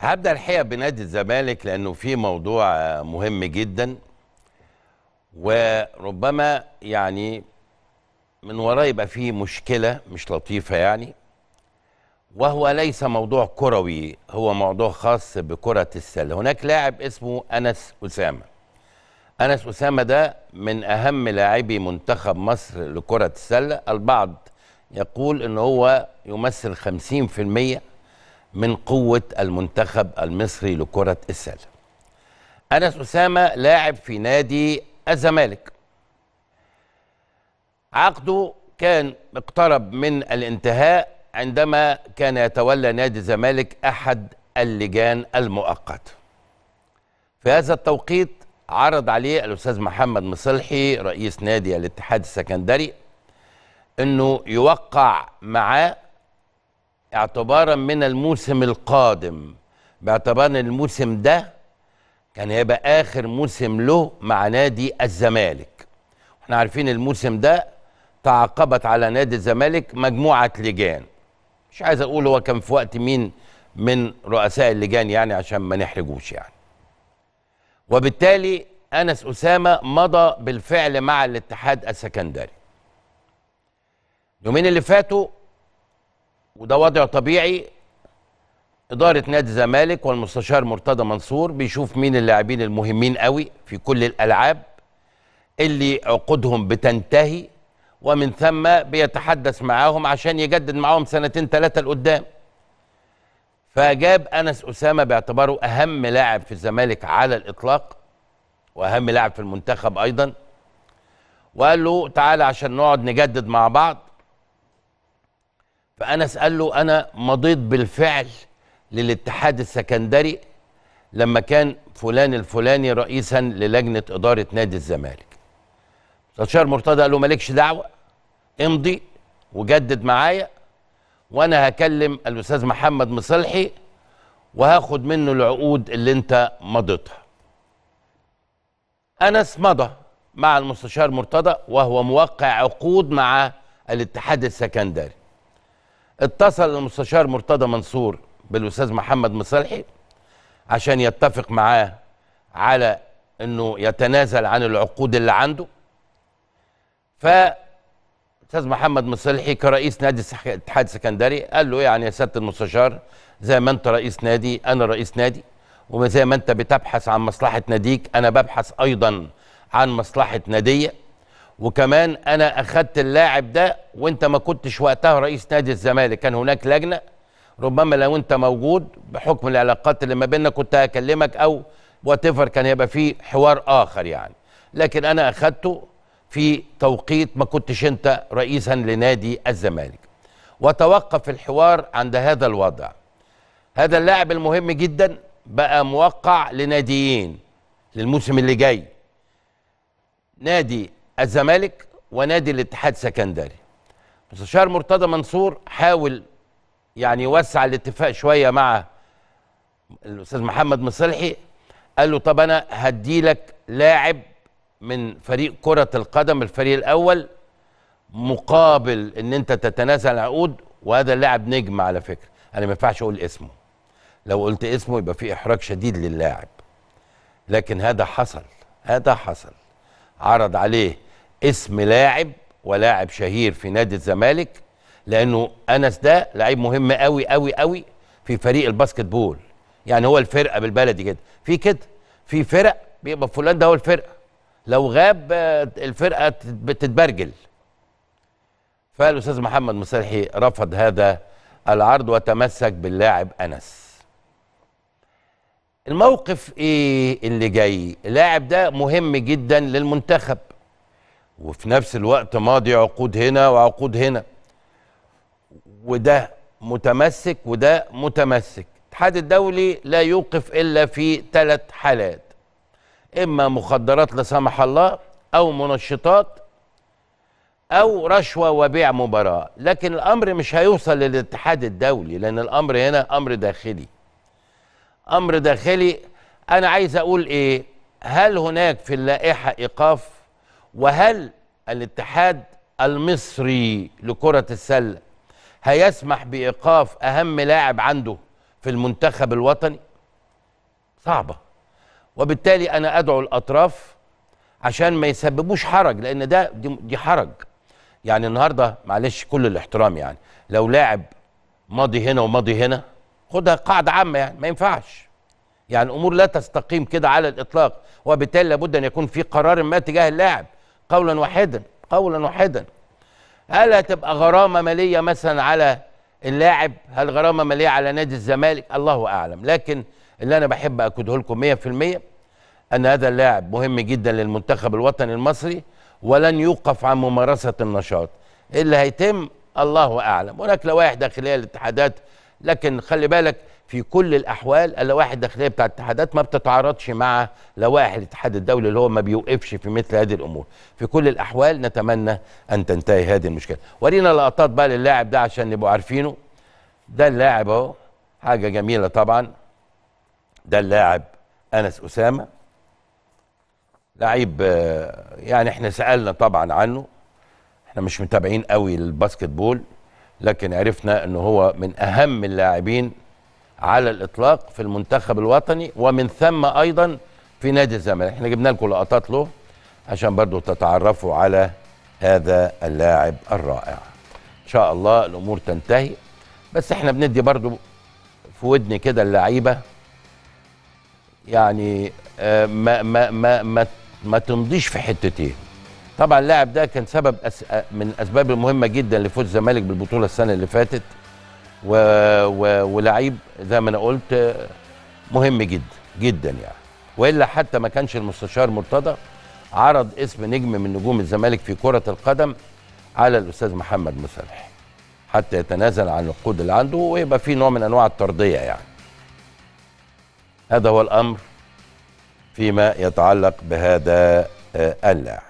هبدا الحقيقه بنادي الزمالك لانه في موضوع آه، مهم جدا وربما يعني من وراه يبقى في مشكله مش لطيفه يعني وهو ليس موضوع كروي هو موضوع خاص بكره السله هناك لاعب اسمه انس اسامه انس اسامه ده من اهم لاعبي منتخب مصر لكره السله البعض يقول ان هو يمثل 50% من قوة المنتخب المصري لكرة السلة أنس أسامة لاعب في نادي الزمالك عقده كان اقترب من الانتهاء عندما كان يتولى نادي الزمالك أحد اللجان المؤقتة في هذا التوقيت عرض عليه الأستاذ محمد مصلحي رئيس نادي الاتحاد السكندري أنه يوقع معاه اعتبارا من الموسم القادم باعتبار ان الموسم ده كان هيبقى اخر موسم له مع نادي الزمالك احنا عارفين الموسم ده تعاقبت على نادي الزمالك مجموعه لجان مش عايز اقول هو كان في وقت مين من رؤساء اللجان يعني عشان ما نحرجوش يعني وبالتالي انس اسامه مضى بالفعل مع الاتحاد السكندري اليومين اللي فاتوا وده وضع طبيعي إدارة نادي الزمالك والمستشار مرتضى منصور بيشوف مين اللاعبين المهمين قوي في كل الألعاب اللي عقودهم بتنتهي ومن ثم بيتحدث معاهم عشان يجدد معاهم سنتين ثلاثة لقدام فجاب أنس أسامة باعتباره أهم لاعب في الزمالك على الإطلاق وأهم لاعب في المنتخب أيضا وقال له تعالى عشان نقعد نجدد مع بعض فانا اسال له انا مضيت بالفعل للاتحاد السكندري لما كان فلان الفلاني رئيسا للجنه اداره نادي الزمالك استشار مرتضى قال له مالكش دعوه امضي وجدد معايا وانا هكلم الاستاذ محمد مصلحي وهاخد منه العقود اللي انت مضيتها انس مضى مع المستشار مرتضى وهو موقع عقود مع الاتحاد السكندري اتصل المستشار مرتضى منصور بالاستاذ محمد مصالحي عشان يتفق معاه على انه يتنازل عن العقود اللي عنده ف استاذ محمد مصالحي كرئيس نادي الاتحاد السكندري قال له إيه يعني يا سياده المستشار زي ما انت رئيس نادي انا رئيس نادي وزي ما انت بتبحث عن مصلحه ناديك انا ببحث ايضا عن مصلحه ناديه وكمان انا اخدت اللاعب ده وانت ما كنتش وقتها رئيس نادي الزمالك كان هناك لجنه ربما لو انت موجود بحكم العلاقات اللي ما بيننا كنت هكلمك او وات كان هيبقى في حوار اخر يعني لكن انا اخدته في توقيت ما كنتش انت رئيسا لنادي الزمالك وتوقف الحوار عند هذا الوضع هذا اللاعب المهم جدا بقى موقع لناديين للموسم اللي جاي نادي الزمالك ونادي الاتحاد سكندري مستشار مرتضى منصور حاول يعني يوسع الاتفاق شويه مع الاستاذ محمد مصلحي قال له طب انا هدي لك لاعب من فريق كره القدم الفريق الاول مقابل ان انت تتنازل العقود وهذا اللاعب نجم على فكره انا ما ينفعش اقول اسمه لو قلت اسمه يبقى في احراج شديد للاعب لكن هذا حصل هذا حصل عرض عليه اسم لاعب ولاعب شهير في نادي الزمالك لانه انس ده لعيب مهم قوي قوي قوي في فريق الباسكت بول يعني هو الفرقه بالبلدي كده في كده في فرق بيبقى فلان ده هو الفرقه لو غاب آه، الفرقه بتتبرجل فالاستاذ محمد مصالحي رفض هذا العرض وتمسك باللاعب انس الموقف ايه اللي جاي اللاعب ده مهم جدا للمنتخب وفي نفس الوقت ماضي عقود هنا وعقود هنا وده متمسك وده متمسك الاتحاد الدولي لا يوقف الا في ثلاث حالات اما مخدرات لا سمح الله او منشطات او رشوه وبيع مباراه لكن الامر مش هيوصل للاتحاد الدولي لان الامر هنا امر داخلي امر داخلي انا عايز اقول ايه هل هناك في اللائحه ايقاف وهل الاتحاد المصري لكرة السلة هيسمح بإيقاف أهم لاعب عنده في المنتخب الوطني صعبة وبالتالي أنا أدعو الأطراف عشان ما يسببوش حرج لأن ده دي حرج يعني النهاردة معلش كل الاحترام يعني لو لاعب ماضي هنا وماضي هنا خدها قاعدة عامة يعني ما ينفعش يعني الأمور لا تستقيم كده على الإطلاق وبالتالي لابد أن يكون في قرار ما تجاه اللاعب قولا واحدا قولا واحدا هل هتبقى غرامة مالية مثلا على اللاعب هل غرامة مالية على نادي الزمالك الله أعلم لكن اللي أنا بحب أكده لكم 100% أن هذا اللاعب مهم جدا للمنتخب الوطني المصري ولن يوقف عن ممارسة النشاط اللي هيتم الله أعلم هناك لوائح داخلية للاتحادات لكن خلي بالك في كل الاحوال اللوائح الداخليه بتاع الاتحادات ما بتتعارضش مع لوائح الاتحاد الدولي اللي هو ما بيوقفش في مثل هذه الامور في كل الاحوال نتمنى ان تنتهي هذه المشكله ورينا لقطات بقى للاعب ده عشان نبقوا عارفينه ده اللاعب اهو حاجه جميله طبعا ده اللاعب انس اسامه لعيب يعني احنا سالنا طبعا عنه احنا مش متابعين قوي للباسكت بول لكن عرفنا ان هو من اهم اللاعبين على الاطلاق في المنتخب الوطني ومن ثم ايضا في نادي الزمالك احنا جبنا لكم لقطات له عشان برضو تتعرفوا على هذا اللاعب الرائع ان شاء الله الامور تنتهي بس احنا بندي برضو في ودن كده اللعيبه يعني آه، ما ما ما ما, ما تمضيش في حتتين إيه. طبعا اللاعب ده كان سبب آه، من الاسباب المهمه جدا لفوز الزمالك بالبطوله السنه اللي فاتت و... و... ولعيب زي ما انا قلت مهم جدا جدا يعني والا حتى ما كانش المستشار مرتضى عرض اسم نجم من نجوم الزمالك في كره القدم على الاستاذ محمد مصالح حتى يتنازل عن القود اللي عنده ويبقى في نوع من انواع الترضيه يعني هذا هو الامر فيما يتعلق بهذا آه، اللاعب